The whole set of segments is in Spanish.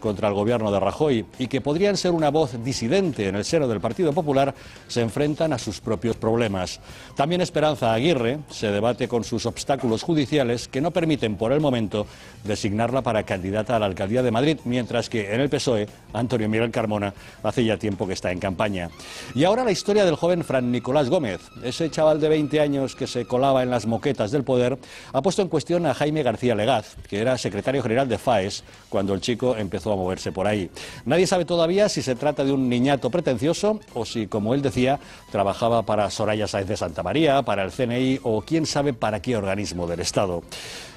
contra el gobierno de Rajoy y que podrían ser una voz disidente en el seno del Partido Popular se enfrentan a sus propios problemas. También Esperanza Aguirre se debate con sus obstáculos judiciales que no permiten por el momento designarla para candidata a la alcaldía de Madrid, mientras que en el PSOE Antonio Miguel Carmona hace ya tiempo que está en campaña. Y ahora la historia del joven Fran Nicolás Gómez, ese chaval de 20 años que se colaba en las moquetas del poder, ha puesto en cuestión a Jaime García Legaz, que era secretario general de FAES cuando el chico empezó empezó a moverse por ahí. Nadie sabe todavía si se trata de un niñato pretencioso o si, como él decía, trabajaba para Soraya Sáez de Santa María, para el CNI o quién sabe para qué organismo del Estado.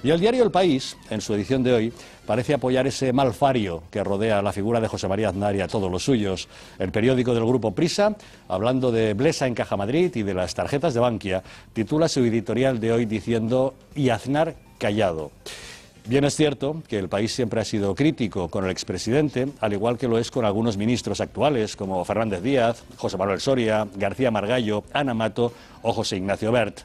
Y el diario El País, en su edición de hoy, parece apoyar ese malfario que rodea la figura de José María Aznar y a todos los suyos. El periódico del grupo Prisa, hablando de Blesa en Caja Madrid y de las tarjetas de Bankia, titula su editorial de hoy diciendo y Aznar callado. Bien es cierto que el país siempre ha sido crítico con el expresidente, al igual que lo es con algunos ministros actuales como Fernández Díaz, José Manuel Soria, García Margallo, Ana Mato o José Ignacio Bert.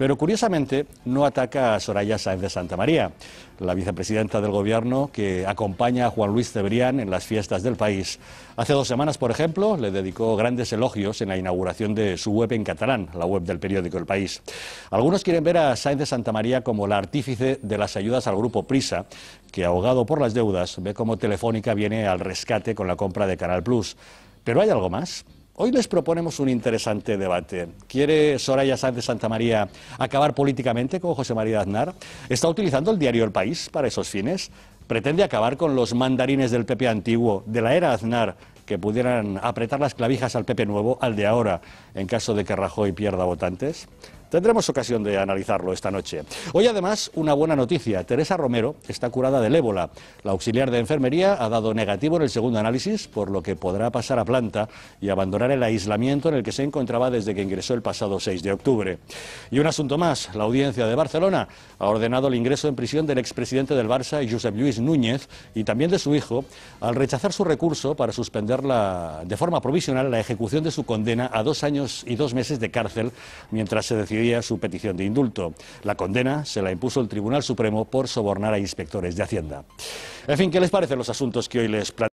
Pero curiosamente no ataca a Soraya Sáenz de Santa María, la vicepresidenta del Gobierno que acompaña a Juan Luis Cebrián en las fiestas del país. Hace dos semanas, por ejemplo, le dedicó grandes elogios en la inauguración de su web en catalán, la web del periódico El País. Algunos quieren ver a Sáenz de Santa María como la artífice de las ayudas al grupo Prisa, que ahogado por las deudas ve cómo Telefónica viene al rescate con la compra de Canal Plus. Pero hay algo más. Hoy les proponemos un interesante debate. ¿Quiere Soraya Sáenz de Santa María acabar políticamente con José María Aznar? ¿Está utilizando el diario El País para esos fines? ¿Pretende acabar con los mandarines del PP antiguo, de la era Aznar, que pudieran apretar las clavijas al PP nuevo, al de ahora, en caso de que Rajoy pierda votantes? Tendremos ocasión de analizarlo esta noche. Hoy además una buena noticia. Teresa Romero está curada del ébola. La auxiliar de enfermería ha dado negativo en el segundo análisis, por lo que podrá pasar a planta y abandonar el aislamiento en el que se encontraba desde que ingresó el pasado 6 de octubre. Y un asunto más. La audiencia de Barcelona ha ordenado el ingreso en prisión del expresidente del Barça, Josep Luis Núñez, y también de su hijo, al rechazar su recurso para suspender la, de forma provisional la ejecución de su condena a dos años y dos meses de cárcel mientras se su petición de indulto. La condena se la impuso el Tribunal Supremo por sobornar a inspectores de Hacienda. En fin, ¿qué les parecen los asuntos que hoy les planteo?